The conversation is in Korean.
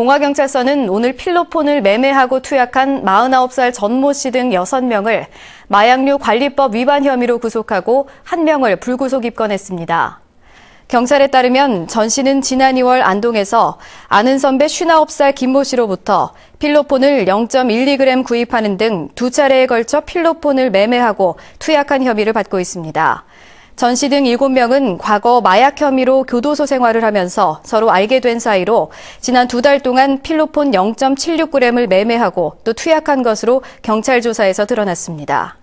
봉화경찰서는 오늘 필로폰을 매매하고 투약한 49살 전 모 씨 등 6명을 마약류 관리법 위반 혐의로 구속하고 1명을 불구속 입건했습니다. 경찰에 따르면 전 씨는 지난 2월 안동에서 아는 선배 59살 김 모 씨로부터 필로폰을 0.12g 구입하는 등 두 차례에 걸쳐 필로폰을 매매하고 투약한 혐의를 받고 있습니다. 전씨등 7명은 과거 마약 혐의로 교도소 생활을 하면서 서로 알게 된 사이로 지난 두 달 동안 필로폰 0.76g을 매매하고 또 투약한 것으로 경찰 조사에서 드러났습니다.